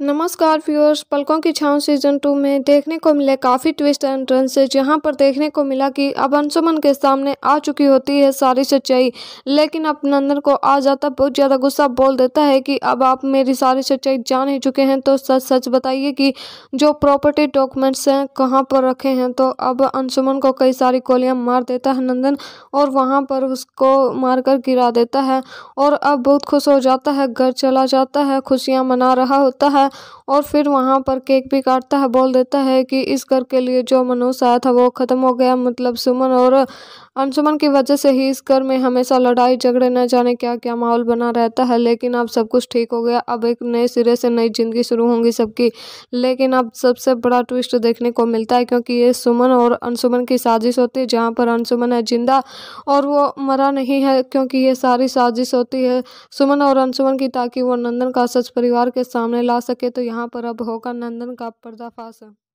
नमस्कार व्यूअर्स पलकों की छांव सीजन टू में देखने को मिले काफ़ी ट्विस्ट एंड टर्न से जहां पर देखने को मिला कि अब अंशुमन के सामने आ चुकी होती है सारी सच्चाई लेकिन अब नंदन को आ जाता बहुत ज़्यादा गुस्सा बोल देता है कि अब आप मेरी सारी सच्चाई जान ही चुके हैं तो सच सच बताइए कि जो प्रॉपर्टी डॉक्यूमेंट्स हैं कहाँ पर रखे हैं तो अब अंशुमन को कई सारी गोलियाँ मार देता है नंदन और वहाँ पर उसको कर गिरा देता है और अब बहुत खुश हो जाता है घर चला जाता है खुशियाँ मना रहा होता है है और फिर वहाँ पर केक भी काटता है बोल देता है कि इस घर के लिए जो मनुष्य आया था वो ख़त्म हो गया मतलब सुमन और अनसुमन की वजह से ही इस घर में हमेशा लड़ाई झगड़े न जाने क्या क्या माहौल बना रहता है लेकिन अब सब कुछ ठीक हो गया अब एक नए सिरे से नई ज़िंदगी शुरू होंगी सबकी लेकिन अब सबसे बड़ा ट्विस्ट देखने को मिलता है क्योंकि ये सुमन और अनसुमन की साजिश होती है जहाँ पर अनसुमन है जिंदा और वो मरा नहीं है क्योंकि ये सारी साजिश होती है सुमन और अनसुमन की ताकि वो नंदन का सच परिवार के सामने ला सके सके तो यहाँ पर अब होगा नंदन का पर्दाफाश